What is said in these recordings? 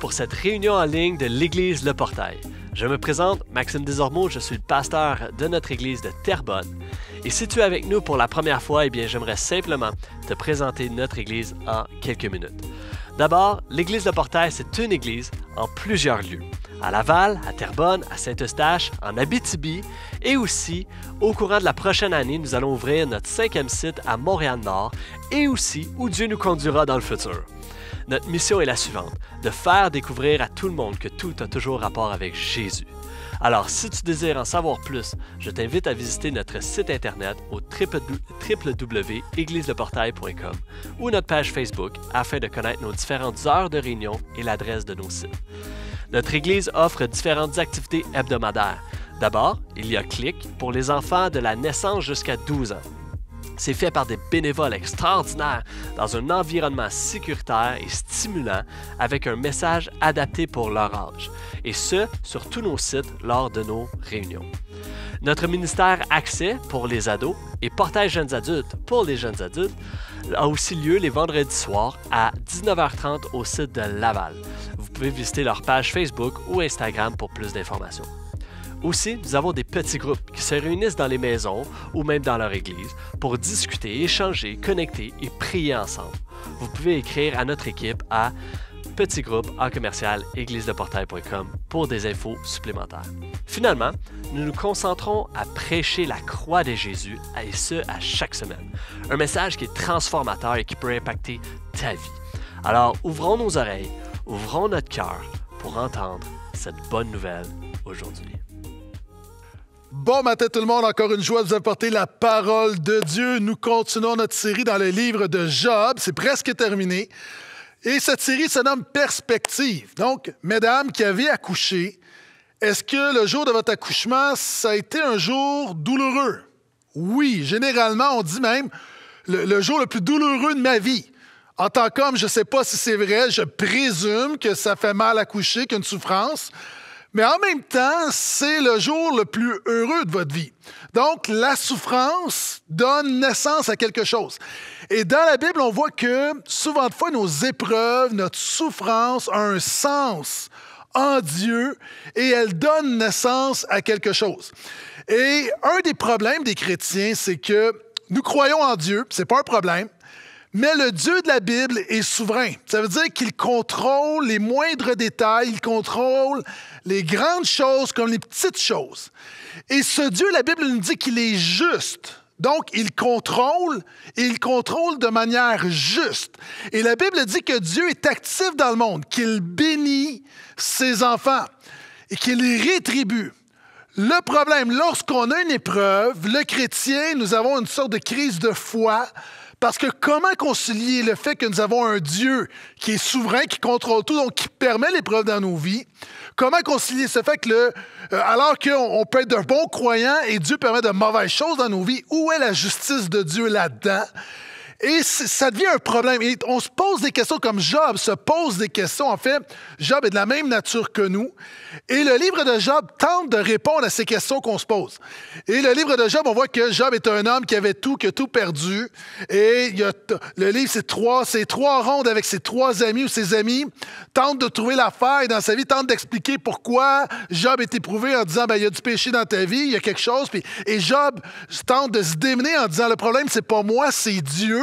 pour cette réunion en ligne de l'Église Le Portail. Je me présente, Maxime Desormeaux, je suis le pasteur de notre Église de Terrebonne. Et si tu es avec nous pour la première fois, eh bien, j'aimerais simplement te présenter notre Église en quelques minutes. D'abord, l'Église Le Portail, c'est une église en plusieurs lieux. À Laval, à Terrebonne, à Saint-Eustache, en Abitibi et aussi, au courant de la prochaine année, nous allons ouvrir notre cinquième site à Montréal-Nord et aussi où Dieu nous conduira dans le futur. Notre mission est la suivante, de faire découvrir à tout le monde que tout a toujours rapport avec Jésus. Alors, si tu désires en savoir plus, je t'invite à visiter notre site internet au www.églisedeportail.com ou notre page Facebook afin de connaître nos différentes heures de réunion et l'adresse de nos sites. Notre Église offre différentes activités hebdomadaires. D'abord, il y a CLIC pour les enfants de la naissance jusqu'à 12 ans. C'est fait par des bénévoles extraordinaires dans un environnement sécuritaire et stimulant avec un message adapté pour leur âge. Et ce, sur tous nos sites lors de nos réunions. Notre ministère Accès pour les ados et Portail jeunes adultes pour les jeunes adultes a aussi lieu les vendredis soirs à 19h30 au site de Laval. Vous pouvez visiter leur page Facebook ou Instagram pour plus d'informations. Aussi, nous avons des petits groupes qui se réunissent dans les maisons ou même dans leur église pour discuter, échanger, connecter et prier ensemble. Vous pouvez écrire à notre équipe à petit groupe en commercial portail.com pour des infos supplémentaires. Finalement, nous nous concentrons à prêcher la croix de Jésus et ce à chaque semaine. Un message qui est transformateur et qui peut impacter ta vie. Alors ouvrons nos oreilles, ouvrons notre cœur pour entendre cette bonne nouvelle aujourd'hui. Bon matin tout le monde, encore une joie de vous apporter la parole de Dieu. Nous continuons notre série dans le livre de Job, c'est presque terminé. Et cette série se nomme Perspective. Donc, mesdames qui avez accouché, est-ce que le jour de votre accouchement, ça a été un jour douloureux? Oui, généralement, on dit même le, jour le plus douloureux de ma vie. En tant qu'homme, je ne sais pas si c'est vrai, je présume que ça fait mal à coucher, qu'une souffrance. Mais en même temps, c'est le jour le plus heureux de votre vie. Donc, la souffrance donne naissance à quelque chose. Et dans la Bible, on voit que souvent de fois, nos épreuves, notre souffrance a un sens en Dieu et elle donne naissance à quelque chose. Et un des problèmes des chrétiens, c'est que nous croyons en Dieu, c'est pas un problème. Mais le Dieu de la Bible est souverain. Ça veut dire qu'il contrôle les moindres détails, il contrôle les grandes choses comme les petites choses. Et ce Dieu, la Bible nous dit qu'il est juste. Donc, il contrôle et il contrôle de manière juste. Et la Bible dit que Dieu est actif dans le monde, qu'il bénit ses enfants et qu'il rétribue. Le problème, lorsqu'on a une épreuve, le chrétien, nous avons une sorte de crise de foi parce que comment concilier le fait que nous avons un Dieu qui est souverain, qui contrôle tout, donc qui permet l'épreuve dans nos vies? Comment concilier ce fait que euh, alors qu'on peut être de bon croyant et Dieu permet de mauvaises choses dans nos vies, où est la justice de Dieu là-dedans? Et ça devient un problème. Et on se pose des questions comme Job se pose des questions. En fait, Job est de la même nature que nous. Et le livre de Job tente de répondre à ces questions qu'on se pose. Et le livre de Job, on voit que Job est un homme qui avait tout, qui a tout perdu. Et le livre, c'est trois, trois rondes avec ses trois amis ou ses amis, tente de trouver la faille dans sa vie, tente d'expliquer pourquoi Job est éprouvé en disant, ben, il y a du péché dans ta vie, il y a quelque chose. et Job tente de se démener en disant, le problème, c'est pas moi, c'est Dieu.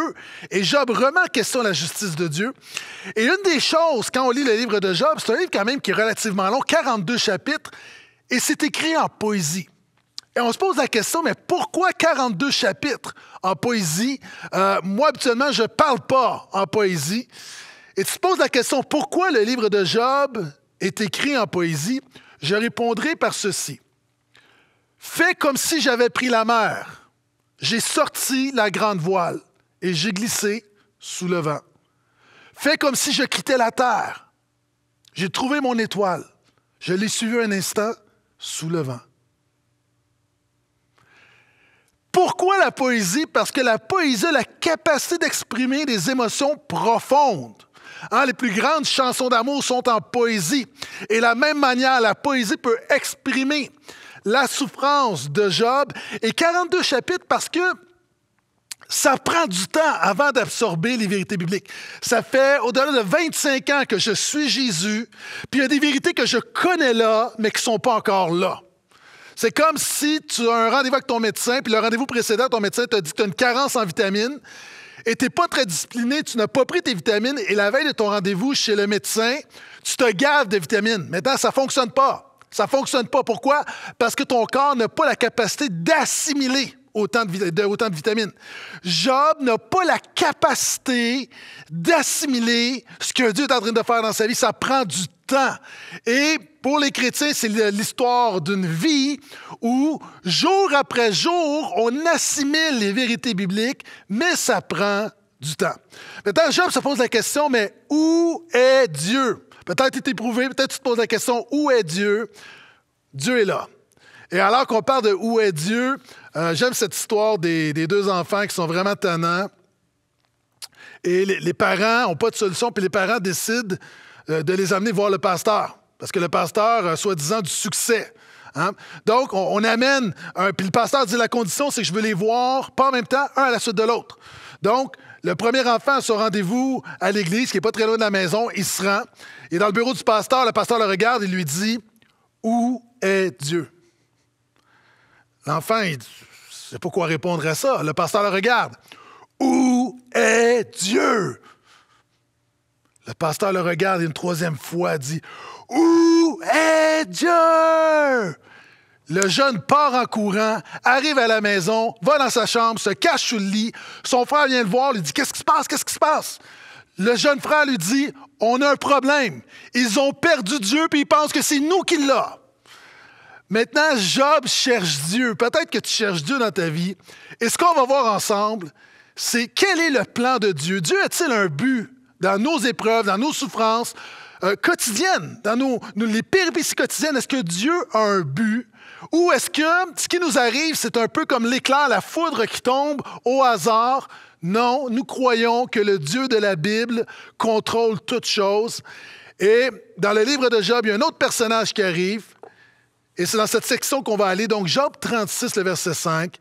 Et Job remet en question la justice de Dieu. Et une des choses, quand on lit le livre de Job, c'est un livre quand même qui est relativement long, 42 chapitres, et c'est écrit en poésie. Et on se pose la question, mais pourquoi 42 chapitres en poésie? Euh, moi, habituellement, je ne parle pas en poésie. Et tu te poses la question, pourquoi le livre de Job est écrit en poésie? Je répondrai par ceci. Fais comme si j'avais pris la mer. J'ai sorti la grande voile et j'ai glissé sous le vent. Fait comme si je quittais la terre. J'ai trouvé mon étoile. Je l'ai suivi un instant sous le vent. Pourquoi la poésie? Parce que la poésie a la capacité d'exprimer des émotions profondes. Hein, les plus grandes chansons d'amour sont en poésie. Et de la même manière, la poésie peut exprimer la souffrance de Job. Et 42 chapitres parce que ça prend du temps avant d'absorber les vérités bibliques. Ça fait au-delà de 25 ans que je suis Jésus, puis il y a des vérités que je connais là, mais qui ne sont pas encore là. C'est comme si tu as un rendez-vous avec ton médecin, puis le rendez-vous précédent, ton médecin t'a dit que tu as une carence en vitamines, et tu n'es pas très discipliné, tu n'as pas pris tes vitamines, et la veille de ton rendez-vous chez le médecin, tu te gaves de vitamines. Maintenant, ça ne fonctionne pas. Ça ne fonctionne pas. Pourquoi? Parce que ton corps n'a pas la capacité d'assimiler autant de, vitamines. Job n'a pas la capacité d'assimiler ce que Dieu est en train de faire dans sa vie. Ça prend du temps. Et pour les chrétiens, c'est l'histoire d'une vie où, jour après jour, on assimile les vérités bibliques, mais ça prend du temps. Maintenant, Job se pose la question, mais où est Dieu? Peut-être tu t'es éprouvé, peut-être tu te poses la question, où est Dieu? Dieu est là. Et alors qu'on parle de Où est Dieu, euh, j'aime cette histoire des, deux enfants qui sont vraiment tannants. Et les, parents n'ont pas de solution, puis les parents décident euh, de les amener voir le pasteur. Parce que le pasteur euh, soi-disant du succès. Hein. Donc, on, amène Puis le pasteur dit la condition, c'est que je veux les voir, pas en même temps, un à la suite de l'autre. Donc, le premier enfant a son rendez-vous à l'église, qui n'est pas très loin de la maison, il se rend. Et dans le bureau du pasteur, le pasteur le regarde et lui dit Où est Dieu L'enfant, il ne sait pas quoi répondre à ça. Le pasteur le regarde. Où est Dieu? Le pasteur le regarde une troisième fois, dit Où est Dieu? Le jeune part en courant, arrive à la maison, va dans sa chambre, se cache sous le lit. Son frère vient le voir, lui dit Qu'est-ce qui se passe? Qu'est-ce qui se passe? Le jeune frère lui dit On a un problème. Ils ont perdu Dieu, puis ils pensent que c'est nous qui l'avons. Maintenant, Job cherche Dieu. Peut-être que tu cherches Dieu dans ta vie. Et ce qu'on va voir ensemble, c'est quel est le plan de Dieu. Dieu a-t-il un but dans nos épreuves, dans nos souffrances euh, quotidiennes, dans nos, les péripéties quotidiennes? Est-ce que Dieu a un but? Ou est-ce que ce qui nous arrive, c'est un peu comme l'éclair, la foudre qui tombe au hasard? Non, nous croyons que le Dieu de la Bible contrôle toutes choses. Et dans le livre de Job, il y a un autre personnage qui arrive et c'est dans cette section qu'on va aller. Donc, Job 36, le verset 5.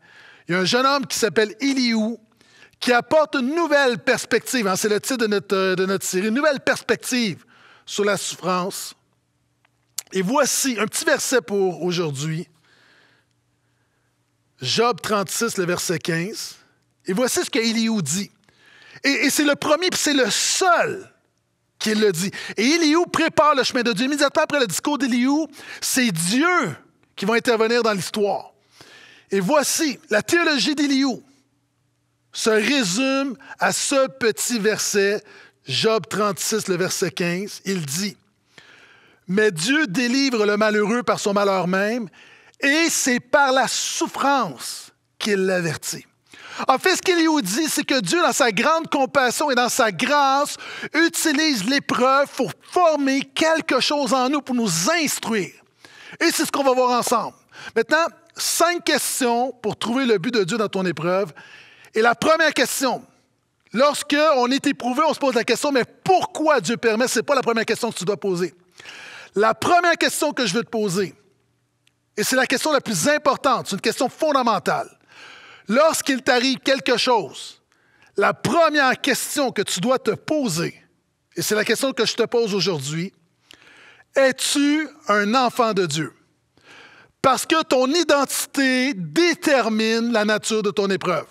Il y a un jeune homme qui s'appelle Eliou qui apporte une nouvelle perspective. Hein, c'est le titre de notre, euh, de notre série. Une nouvelle perspective sur la souffrance. Et voici un petit verset pour aujourd'hui. Job 36, le verset 15. Et voici ce qu'Elihu dit. Et, et c'est le premier, puis c'est le seul qu'il le dit. Et Eliou prépare le chemin de Dieu. Immédiatement après le discours d'Eliou, c'est Dieu qui va intervenir dans l'histoire. Et voici, la théologie d'Eliou se résume à ce petit verset, Job 36, le verset 15. Il dit Mais Dieu délivre le malheureux par son malheur même, et c'est par la souffrance qu'il l'avertit. En fait, ce qu'Éliou dit, c'est que Dieu, dans sa grande compassion et dans sa grâce, utilise l'épreuve pour former quelque chose en nous, pour nous instruire. Et c'est ce qu'on va voir ensemble. Maintenant, cinq questions pour trouver le but de Dieu dans ton épreuve. Et la première question, lorsque on est éprouvé, on se pose la question, mais pourquoi Dieu permet? Ce n'est pas la première question que tu dois poser. La première question que je veux te poser, et c'est la question la plus importante, c'est une question fondamentale. Lorsqu'il t'arrive quelque chose, la première question que tu dois te poser, et c'est la question que je te pose aujourd'hui, es-tu un enfant de Dieu? Parce que ton identité détermine la nature de ton épreuve.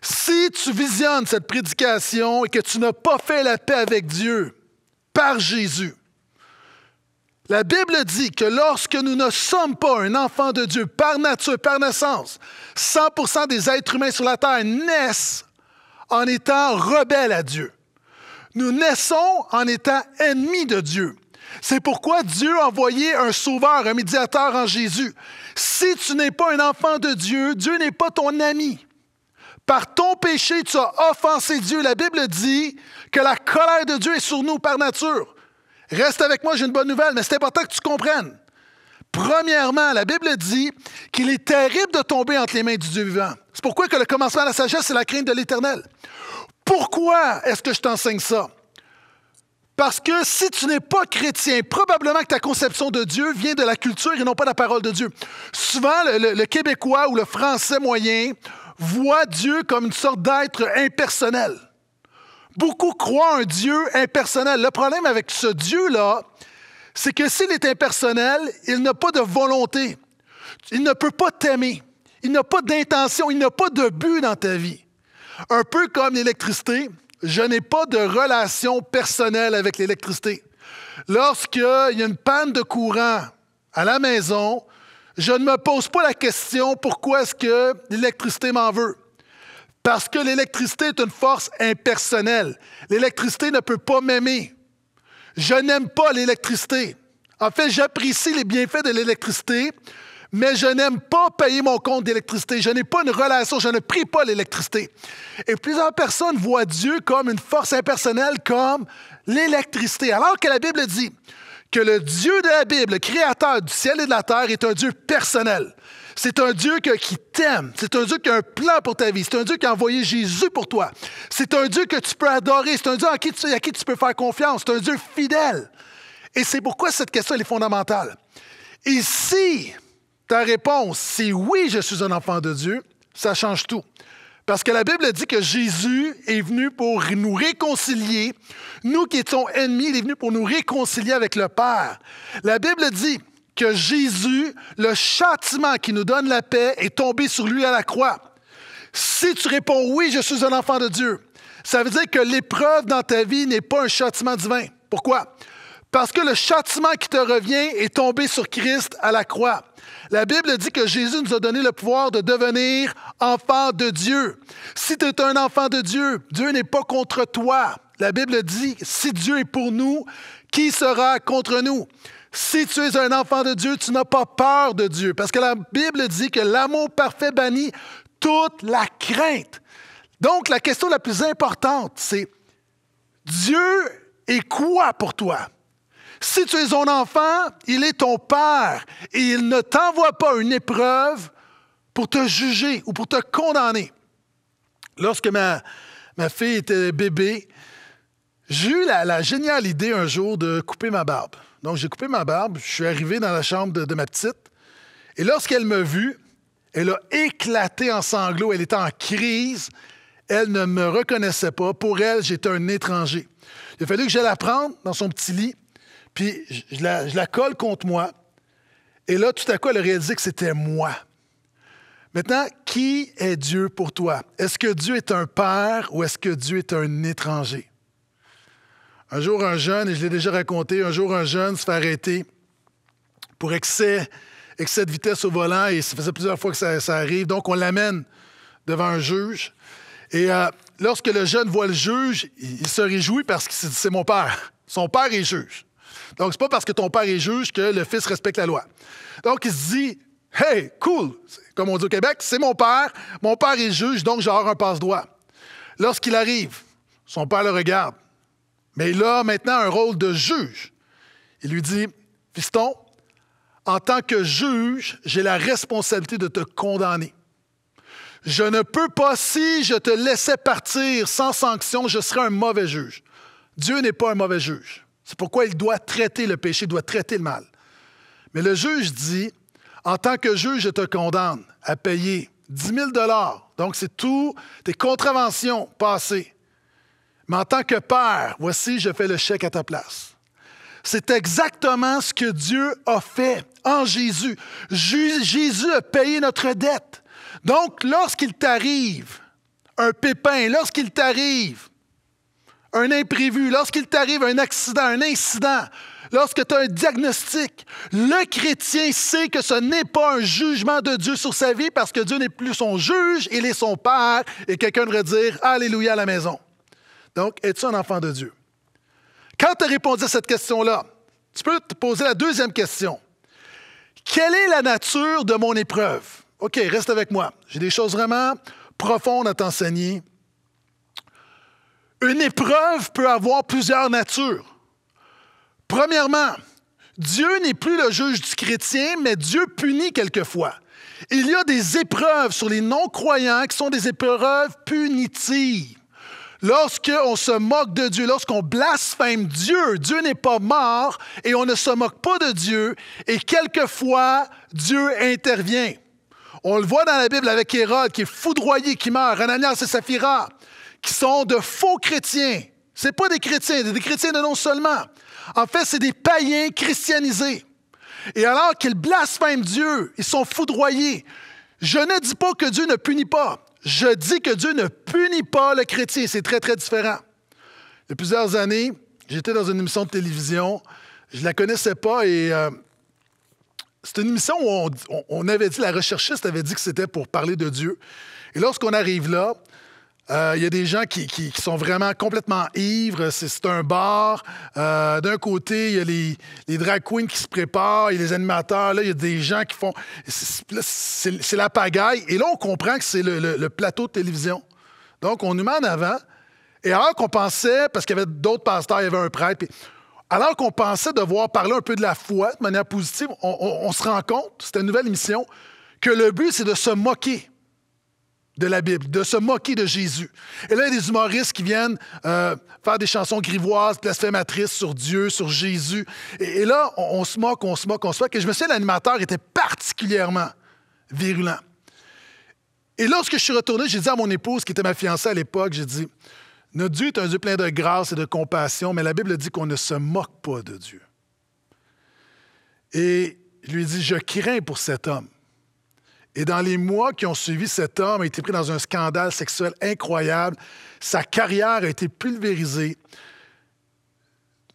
Si tu visionnes cette prédication et que tu n'as pas fait la paix avec Dieu par Jésus, la Bible dit que lorsque nous ne sommes pas un enfant de Dieu par nature, par naissance, 100% des êtres humains sur la terre naissent en étant rebelles à Dieu. Nous naissons en étant ennemis de Dieu. C'est pourquoi Dieu a envoyé un sauveur, un médiateur en Jésus. Si tu n'es pas un enfant de Dieu, Dieu n'est pas ton ami. Par ton péché, tu as offensé Dieu. La Bible dit que la colère de Dieu est sur nous par nature. Reste avec moi, j'ai une bonne nouvelle, mais c'est important que tu comprennes. Premièrement, la Bible dit qu'il est terrible de tomber entre les mains du Dieu vivant. C'est pourquoi que le commencement de la sagesse, c'est la crainte de l'Éternel. Pourquoi est-ce que je t'enseigne ça? Parce que si tu n'es pas chrétien, probablement que ta conception de Dieu vient de la culture et non pas de la parole de Dieu. Souvent, le, le Québécois ou le Français moyen voit Dieu comme une sorte d'être impersonnel. Beaucoup croient un Dieu impersonnel. Le problème avec ce Dieu-là, c'est que s'il est impersonnel, il n'a pas de volonté. Il ne peut pas t'aimer. Il n'a pas d'intention. Il n'a pas de but dans ta vie. Un peu comme l'électricité, je n'ai pas de relation personnelle avec l'électricité. Lorsqu'il y a une panne de courant à la maison, je ne me pose pas la question pourquoi est-ce que l'électricité m'en veut. Parce que l'électricité est une force impersonnelle. L'électricité ne peut pas m'aimer. Je n'aime pas l'électricité. En fait, j'apprécie les bienfaits de l'électricité, mais je n'aime pas payer mon compte d'électricité. Je n'ai pas une relation, je ne prie pas l'électricité. Et plusieurs personnes voient Dieu comme une force impersonnelle, comme l'électricité, alors que la Bible dit que le Dieu de la Bible, le créateur du ciel et de la terre, est un Dieu personnel. C'est un Dieu qui t'aime. C'est un Dieu qui a un plan pour ta vie. C'est un Dieu qui a envoyé Jésus pour toi. C'est un Dieu que tu peux adorer. C'est un Dieu à qui tu, à qui tu peux faire confiance. C'est un Dieu fidèle. Et c'est pourquoi cette question est fondamentale. Et si ta réponse, c'est oui, je suis un enfant de Dieu, ça change tout. Parce que la Bible dit que Jésus est venu pour nous réconcilier. Nous qui étions ennemis, il est venu pour nous réconcilier avec le Père. La Bible dit Jésus, le châtiment qui nous donne la paix, est tombé sur lui à la croix. Si tu réponds oui, je suis un enfant de Dieu, ça veut dire que l'épreuve dans ta vie n'est pas un châtiment divin. Pourquoi? Parce que le châtiment qui te revient est tombé sur Christ à la croix. La Bible dit que Jésus nous a donné le pouvoir de devenir enfant de Dieu. Si tu es un enfant de Dieu, Dieu n'est pas contre toi. La Bible dit, si Dieu est pour nous, qui sera contre nous? Si tu es un enfant de Dieu, tu n'as pas peur de Dieu, parce que la Bible dit que l'amour parfait bannit toute la crainte. Donc, la question la plus importante, c'est Dieu est quoi pour toi? Si tu es son enfant, il est ton Père et il ne t'envoie pas une épreuve pour te juger ou pour te condamner. Lorsque ma, fille était bébé, j'ai eu la géniale idée un jour de couper ma barbe. Donc, j'ai coupé ma barbe, je suis arrivé dans la chambre de, ma petite. Et lorsqu'elle m'a vu, elle a éclaté en sanglots, elle était en crise, elle ne me reconnaissait pas. Pour elle, j'étais un étranger. Il a fallu que je la prenne dans son petit lit, puis je la, je la colle contre moi. Et là, tout à coup, elle a réalisé que c'était moi. Maintenant, qui est Dieu pour toi? Est-ce que Dieu est un père ou est-ce que Dieu est un étranger? Un jour, un jeune, et je l'ai déjà raconté, un jour, un jeune se fait arrêter pour excès, excès de vitesse au volant, et ça faisait plusieurs fois que ça, arrive. Donc, on l'amène devant un juge. Et euh, lorsque le jeune voit le juge, il, se réjouit parce que c'est mon père. Son père est juge. Donc, c'est pas parce que ton père est juge que le fils respecte la loi. Donc, il se dit, hey, cool, comme on dit au Québec, c'est mon père, mon père est juge, donc j'ai un passe-droit. Lorsqu'il arrive, son père le regarde. Mais il a maintenant un rôle de juge. Il lui dit, Fiston, en tant que juge, j'ai la responsabilité de te condamner. Je ne peux pas, si je te laissais partir sans sanction, je serais un mauvais juge. Dieu n'est pas un mauvais juge. C'est pourquoi il doit traiter le péché, il doit traiter le mal. Mais le juge dit, en tant que juge, je te condamne à payer 10 000 Donc, c'est tout tes contraventions passées, mais en tant que père, voici, je fais le chèque à ta place. C'est exactement ce que Dieu a fait en Jésus. Jésus a payé notre dette. Donc, lorsqu'il t'arrive un pépin, lorsqu'il t'arrive un imprévu, lorsqu'il t'arrive un accident, un incident, lorsque tu as un diagnostic, le chrétien sait que ce n'est pas un jugement de Dieu sur sa vie parce que Dieu n'est plus son juge, il est son père. Et quelqu'un devrait dire Alléluia à la maison. Donc, es-tu un enfant de Dieu? Quand tu as répondu à cette question-là, tu peux te poser la deuxième question. Quelle est la nature de mon épreuve? OK, reste avec moi. J'ai des choses vraiment profondes à t'enseigner. Une épreuve peut avoir plusieurs natures. Premièrement, Dieu n'est plus le juge du chrétien, mais Dieu punit quelquefois. Il y a des épreuves sur les non-croyants qui sont des épreuves punitives. Lorsqu'on se moque de Dieu, lorsqu'on blasphème Dieu, Dieu n'est pas mort et on ne se moque pas de Dieu et quelquefois Dieu intervient. On le voit dans la Bible avec Hérode qui est foudroyé, qui meurt, Ananias et Saphira, qui sont de faux chrétiens. Ce pas des chrétiens, des chrétiens de non seulement. En fait, c'est des païens christianisés. Et alors qu'ils blasphèment Dieu, ils sont foudroyés. Je ne dis pas que Dieu ne punit pas. Je dis que Dieu ne punit pas le chrétien. C'est très, très différent. Il y a plusieurs années, j'étais dans une émission de télévision. Je ne la connaissais pas et euh, c'est une émission où on, avait dit, la recherchiste avait dit que c'était pour parler de Dieu. Et lorsqu'on arrive là, il euh, y a des gens qui, sont vraiment complètement ivres. C'est un bar. Euh, d'un côté, il y a les, drag queens qui se préparent, il y a les animateurs. Là, il y a des gens qui font. C'est la pagaille. Et là, on comprend que c'est le, plateau de télévision. Donc, on nous met en avant. Et alors qu'on pensait, parce qu'il y avait d'autres pasteurs, il y avait un prêtre, puis alors qu'on pensait devoir parler un peu de la foi de manière positive, on, se rend compte, c'est une nouvelle émission, que le but, c'est de se moquer de la Bible, de se moquer de Jésus. Et là, il y a des humoristes qui viennent euh, faire des chansons grivoises, blasphématrices sur Dieu, sur Jésus. Et, là, on, se moque, on se moque, on se moque. Et je me souviens, l'animateur était particulièrement virulent. Et lorsque je suis retourné, j'ai dit à mon épouse, qui était ma fiancée à l'époque, j'ai dit, notre Dieu est un Dieu plein de grâce et de compassion, mais la Bible dit qu'on ne se moque pas de Dieu. Et je lui ai dit, je crains pour cet homme et dans les mois qui ont suivi, cet homme a été pris dans un scandale sexuel incroyable. Sa carrière a été pulvérisée.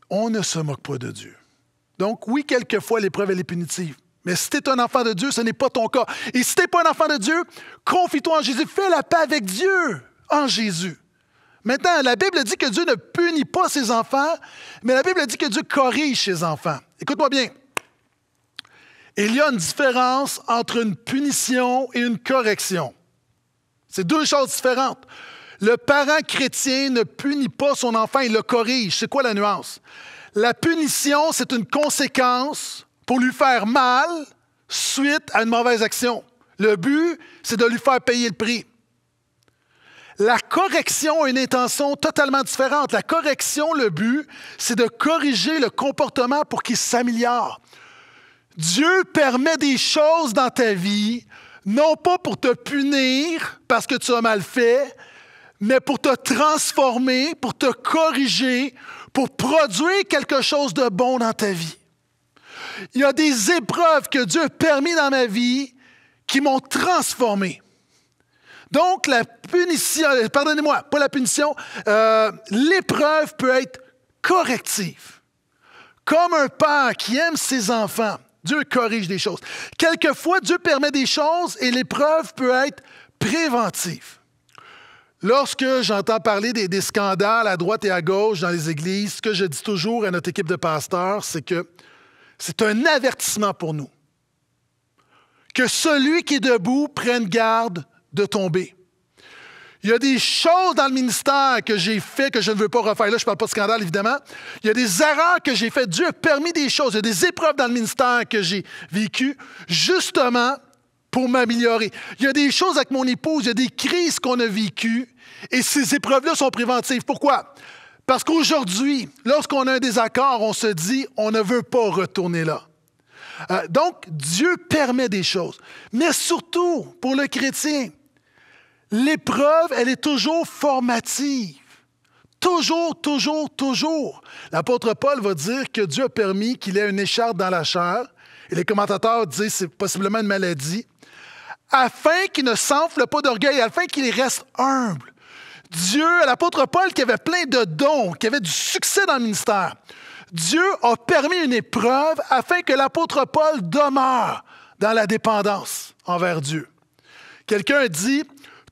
On ne se moque pas de Dieu. Donc, oui, quelquefois, l'épreuve, elle est punitive. Mais si tu es un enfant de Dieu, ce n'est pas ton cas. Et si tu n'es pas un enfant de Dieu, confie-toi en Jésus. Fais la paix avec Dieu en Jésus. Maintenant, la Bible dit que Dieu ne punit pas ses enfants, mais la Bible dit que Dieu corrige ses enfants. Écoute-moi bien. Il y a une différence entre une punition et une correction. C'est deux choses différentes. Le parent chrétien ne punit pas son enfant, il le corrige. C'est quoi la nuance? La punition, c'est une conséquence pour lui faire mal suite à une mauvaise action. Le but, c'est de lui faire payer le prix. La correction a une intention totalement différente. La correction, le but, c'est de corriger le comportement pour qu'il s'améliore. Dieu permet des choses dans ta vie, non pas pour te punir parce que tu as mal fait, mais pour te transformer, pour te corriger, pour produire quelque chose de bon dans ta vie. Il y a des épreuves que Dieu a permis dans ma vie qui m'ont transformé. Donc, la punition, pardonnez-moi, pas la punition, euh, l'épreuve peut être corrective. Comme un père qui aime ses enfants, Dieu corrige des choses. Quelquefois, Dieu permet des choses et l'épreuve peut être préventive. Lorsque j'entends parler des, des, scandales à droite et à gauche dans les églises, ce que je dis toujours à notre équipe de pasteurs, c'est que c'est un avertissement pour nous. Que celui qui est debout prenne garde de tomber. Il y a des choses dans le ministère que j'ai fait que je ne veux pas refaire. Là, je ne parle pas de scandale, évidemment. Il y a des erreurs que j'ai faites. Dieu a permis des choses. Il y a des épreuves dans le ministère que j'ai vécues, justement pour m'améliorer. Il y a des choses avec mon épouse, il y a des crises qu'on a vécues, et ces épreuves-là sont préventives. Pourquoi? Parce qu'aujourd'hui, lorsqu'on a un désaccord, on se dit, on ne veut pas retourner là. Euh, donc, Dieu permet des choses. Mais surtout, pour le chrétien, l'épreuve, elle est toujours formative. Toujours, toujours, toujours. L'apôtre Paul va dire que Dieu a permis qu'il ait une écharpe dans la chair, et les commentateurs disent que c'est possiblement une maladie, afin qu'il ne s'enfle pas d'orgueil, afin qu'il reste humble. Dieu, l'apôtre Paul qui avait plein de dons, qui avait du succès dans le ministère, Dieu a permis une épreuve afin que l'apôtre Paul demeure dans la dépendance envers Dieu. Quelqu'un dit,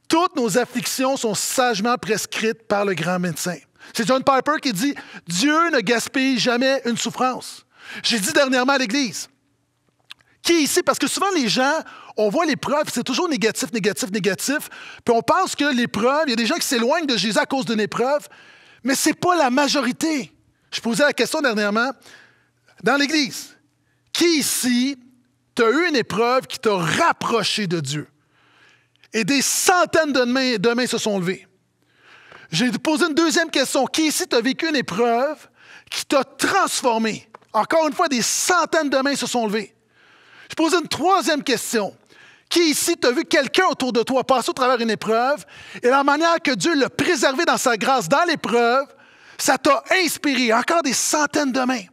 toutes nos afflictions sont sagement prescrites par le grand médecin. C'est John Piper qui dit Dieu ne gaspille jamais une souffrance. J'ai dit dernièrement à l'Église qui est ici, parce que souvent les gens, on voit l'épreuve, c'est toujours négatif, négatif, négatif, puis on pense que l'épreuve, il y a des gens qui s'éloignent de Jésus à cause d'une épreuve, mais ce n'est pas la majorité. Je posais la question dernièrement dans l'Église qui ici, tu eu une épreuve qui t'a rapproché de Dieu? Et des centaines de mains, se sont levées. J'ai posé une deuxième question. Qui ici t'a vécu une épreuve qui t'a transformé? Encore une fois, des centaines de mains se sont levées. J'ai posé une troisième question. Qui ici t'a vu quelqu'un autour de toi passer au travers une épreuve et la manière que Dieu l'a préservé dans sa grâce dans l'épreuve, ça t'a inspiré encore des centaines de mains.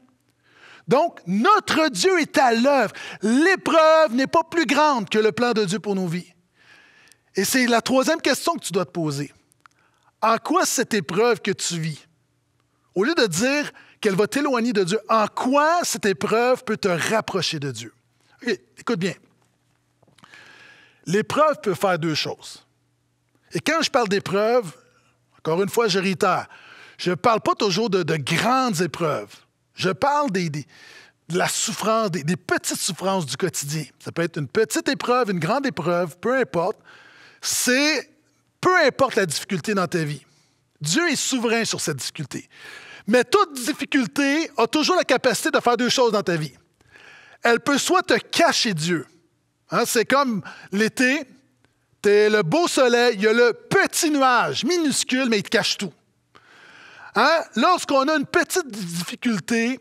Donc, notre Dieu est à l'œuvre. L'épreuve n'est pas plus grande que le plan de Dieu pour nos vies. Et c'est la troisième question que tu dois te poser. En quoi cette épreuve que tu vis, au lieu de dire qu'elle va t'éloigner de Dieu, en quoi cette épreuve peut te rapprocher de Dieu? écoute bien. L'épreuve peut faire deux choses. Et quand je parle d'épreuve, encore une fois, je réitère, je ne parle pas toujours de, grandes épreuves. Je parle de la souffrance, des, petites souffrances du quotidien. Ça peut être une petite épreuve, une grande épreuve, peu importe c'est peu importe la difficulté dans ta vie, Dieu est souverain sur cette difficulté. Mais toute difficulté a toujours la capacité de faire deux choses dans ta vie. Elle peut soit te cacher Dieu. Hein, c'est comme l'été, tu as le beau soleil, il y a le petit nuage, minuscule, mais il te cache tout. Hein, lorsqu'on a une petite difficulté,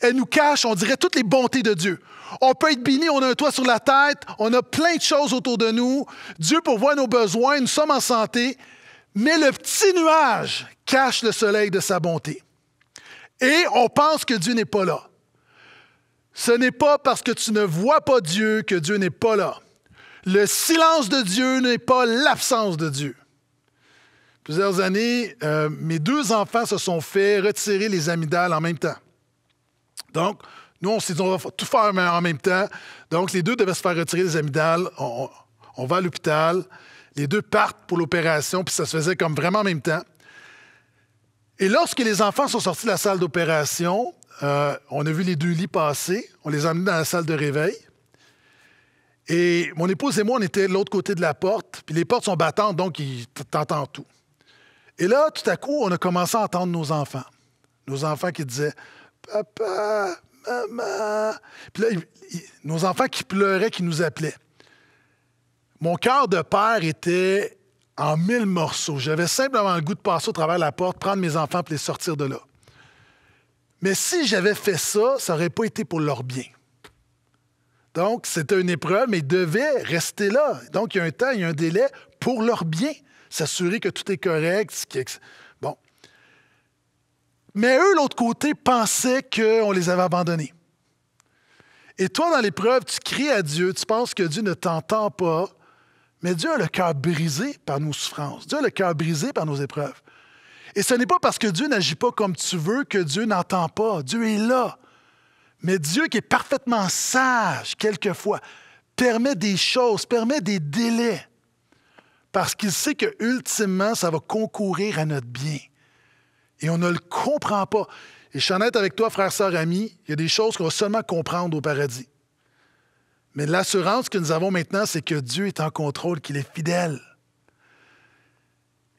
elle nous cache, on dirait, toutes les bontés de Dieu. On peut être béni, on a un toit sur la tête, on a plein de choses autour de nous. Dieu pourvoit nos besoins, nous sommes en santé. Mais le petit nuage cache le soleil de sa bonté. Et on pense que Dieu n'est pas là. Ce n'est pas parce que tu ne vois pas Dieu que Dieu n'est pas là. Le silence de Dieu n'est pas l'absence de Dieu. Plusieurs années, euh, mes deux enfants se sont fait retirer les amygdales en même temps. Donc, nous, on s'est dit, on va tout faire en même temps. Donc, les deux devaient se faire retirer les amygdales. On, va à l'hôpital. Les deux partent pour l'opération, puis ça se faisait comme vraiment en même temps. Et lorsque les enfants sont sortis de la salle d'opération, euh, on a vu les deux lits passer. On les a amenés dans la salle de réveil. Et mon épouse et moi, on était de l'autre côté de la porte. Puis les portes sont battantes, donc t'entendent tout. Et là, tout à coup, on a commencé à entendre nos enfants. Nos enfants qui disaient Papa, nos enfants qui pleuraient, qui nous appelaient. Mon cœur de père était en mille morceaux. J'avais simplement le goût de passer au travers la porte, prendre mes enfants et les sortir de là. Mais si j'avais fait ça, ça n'aurait pas été pour leur bien. Donc, c'était une épreuve, mais ils devaient rester là. Donc, il y a un temps, il y a un délai pour leur bien. S'assurer que tout est correct, mais eux, l'autre côté, pensaient qu'on les avait abandonnés. Et toi, dans l'épreuve, tu cries à Dieu, tu penses que Dieu ne t'entend pas, mais Dieu a le cœur brisé par nos souffrances. Dieu a le cœur brisé par nos épreuves. Et ce n'est pas parce que Dieu n'agit pas comme tu veux que Dieu n'entend pas. Dieu est là. Mais Dieu, qui est parfaitement sage, quelquefois, permet des choses, permet des délais, parce qu'il sait que ultimement, ça va concourir à notre bien et on ne le comprend pas. Et je suis honnête avec toi, frère, sœur, ami, il y a des choses qu'on va seulement comprendre au paradis. Mais l'assurance que nous avons maintenant, c'est que Dieu est en contrôle, qu'il est fidèle.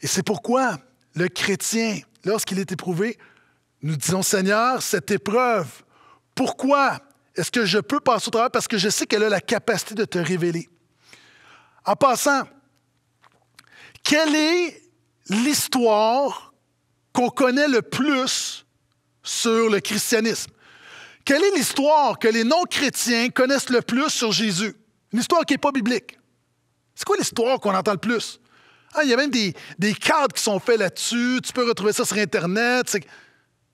Et c'est pourquoi le chrétien, lorsqu'il est éprouvé, nous disons, Seigneur, cette épreuve, pourquoi est-ce que je peux passer au travers? Parce que je sais qu'elle a la capacité de te révéler. En passant, quelle est l'histoire qu'on connaît le plus sur le christianisme. Quelle est l'histoire que les non-chrétiens connaissent le plus sur Jésus? Une histoire qui n'est pas biblique. C'est quoi l'histoire qu'on entend le plus? Ah, il y a même des, des cadres qui sont faits là-dessus. Tu peux retrouver ça sur Internet. Il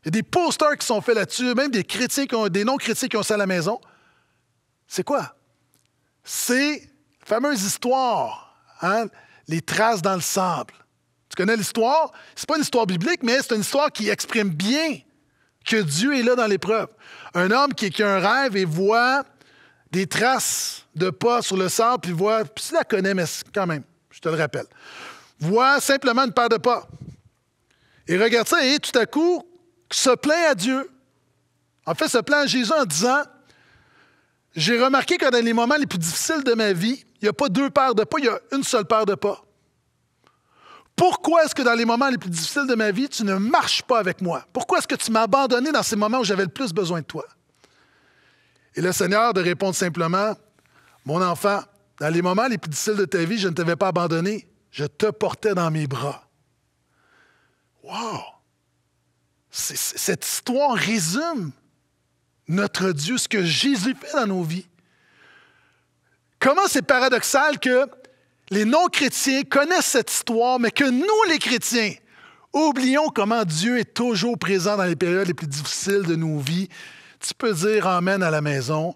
y a des posters qui sont faits là-dessus, même des chrétiens qui des non-chrétiens qui ont ça à la maison. C'est quoi? C'est la fameuse histoire, hein? les traces dans le sable. Tu connais l'histoire? C'est pas une histoire biblique, mais c'est une histoire qui exprime bien que Dieu est là dans l'épreuve. Un homme qui, a un rêve et voit des traces de pas sur le sable, puis voit, puis tu la connaît mais quand même, je te le rappelle, voit simplement une paire de pas. Et regarde ça, et tout à coup, se plaint à Dieu. En fait, se plaint à Jésus en disant, j'ai remarqué que dans les moments les plus difficiles de ma vie, il n'y a pas deux paires de pas, il y a une seule paire de pas. Pourquoi est-ce que dans les moments les plus difficiles de ma vie, tu ne marches pas avec moi? Pourquoi est-ce que tu m'as abandonné dans ces moments où j'avais le plus besoin de toi? Et le Seigneur de répondre simplement, Mon enfant, dans les moments les plus difficiles de ta vie, je ne t'avais pas abandonné, je te portais dans mes bras. Wow! cette histoire résume notre Dieu, ce que Jésus fait dans nos vies. Comment c'est paradoxal que les non-chrétiens connaissent cette histoire, mais que nous, les chrétiens, oublions comment Dieu est toujours présent dans les périodes les plus difficiles de nos vies. Tu peux dire Amen à la maison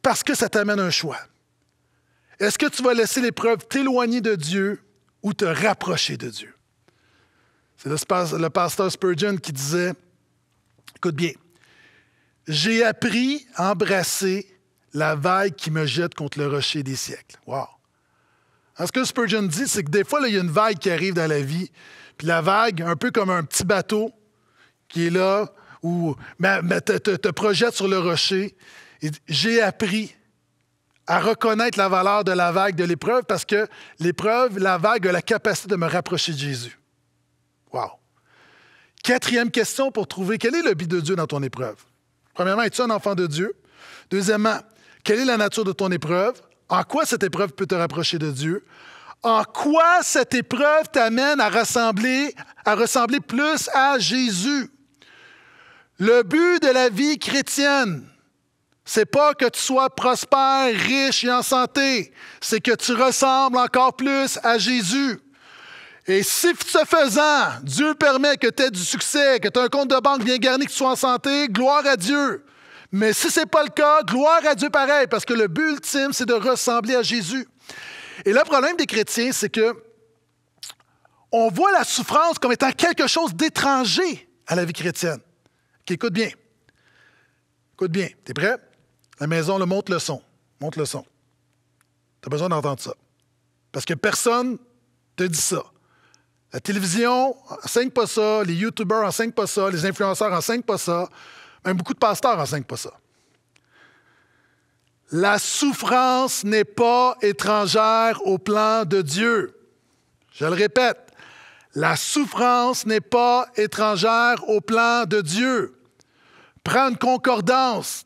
parce que ça t'amène un choix. Est-ce que tu vas laisser l'épreuve t'éloigner de Dieu ou te rapprocher de Dieu? C'est le pasteur Spurgeon qui disait, écoute bien, j'ai appris à embrasser la vague qui me jette contre le rocher des siècles. Wow! ce que Spurgeon dit, c'est que des fois, il y a une vague qui arrive dans la vie. Puis la vague, un peu comme un petit bateau qui est là, ou te, te, te projette sur le rocher. J'ai appris à reconnaître la valeur de la vague de l'épreuve parce que l'épreuve, la vague a la capacité de me rapprocher de Jésus. Wow. Quatrième question pour trouver quel est le but de Dieu dans ton épreuve. Premièrement, es-tu un enfant de Dieu? Deuxièmement, quelle est la nature de ton épreuve? En quoi cette épreuve peut te rapprocher de Dieu? En quoi cette épreuve t'amène à ressembler, à ressembler plus à Jésus? Le but de la vie chrétienne, c'est pas que tu sois prospère, riche et en santé, c'est que tu ressembles encore plus à Jésus. Et si ce faisant, Dieu permet que tu aies du succès, que tu aies un compte de banque bien garni, que tu sois en santé, gloire à Dieu. Mais si ce n'est pas le cas, gloire à Dieu pareil, parce que le but ultime, c'est de ressembler à Jésus. Et le problème des chrétiens, c'est que on voit la souffrance comme étant quelque chose d'étranger à la vie chrétienne. écoute bien. Écoute bien. T'es prêt? La maison le monte le son. Monte le son. T'as besoin d'entendre ça. Parce que personne te dit ça. La télévision enseigne pas ça, les YouTubers enseignent pas ça, les influenceurs enseignent pas ça. Même beaucoup de pasteurs n'enseignent pas ça. La souffrance n'est pas étrangère au plan de Dieu. Je le répète, la souffrance n'est pas étrangère au plan de Dieu. Prends une concordance,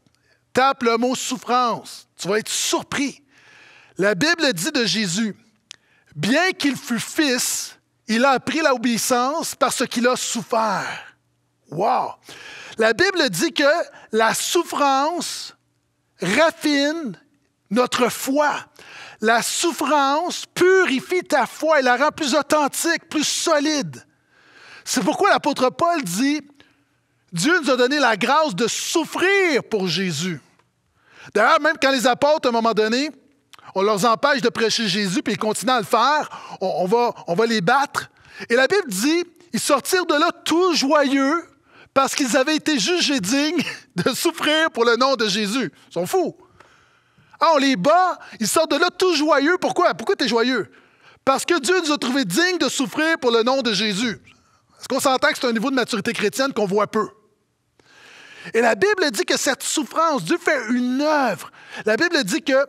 tape le mot souffrance, tu vas être surpris. La Bible dit de Jésus, bien qu'il fût fils, il a appris l'obéissance parce qu'il a souffert. Wow! La Bible dit que la souffrance raffine notre foi. La souffrance purifie ta foi et la rend plus authentique, plus solide. C'est pourquoi l'apôtre Paul dit, Dieu nous a donné la grâce de souffrir pour Jésus. D'ailleurs, même quand les apôtres, à un moment donné, on leur empêche de prêcher Jésus, puis ils continuent à le faire, on, va, on va les battre. Et la Bible dit, ils sortirent de là tout joyeux, parce qu'ils avaient été jugés dignes de souffrir pour le nom de Jésus. Ils sont fous. Ah, on les bat, ils sortent de là tout joyeux. Pourquoi? Pourquoi tu es joyeux? Parce que Dieu nous a trouvés dignes de souffrir pour le nom de Jésus. Est-ce qu'on s'entend que c'est un niveau de maturité chrétienne qu'on voit peu? Et la Bible dit que cette souffrance, Dieu fait une œuvre. La Bible dit que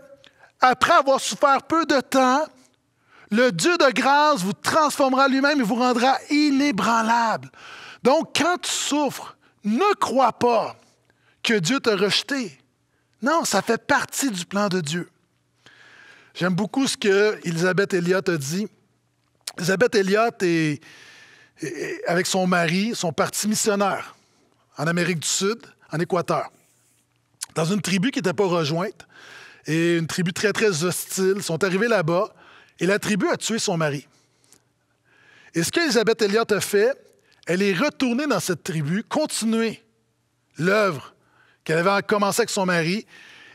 après avoir souffert peu de temps, le Dieu de grâce vous transformera lui-même et vous rendra inébranlable. Donc, quand tu souffres, ne crois pas que Dieu t'a rejeté. Non, ça fait partie du plan de Dieu. J'aime beaucoup ce que Elisabeth Elliott a dit. Elisabeth Elliott et avec son mari, sont partis missionnaires en Amérique du Sud, en Équateur, dans une tribu qui n'était pas rejointe et une tribu très, très hostile. sont arrivés là-bas et la tribu a tué son mari. Et ce qu'Elisabeth Elliott a fait, elle est retournée dans cette tribu, continuer l'œuvre qu'elle avait commencée avec son mari.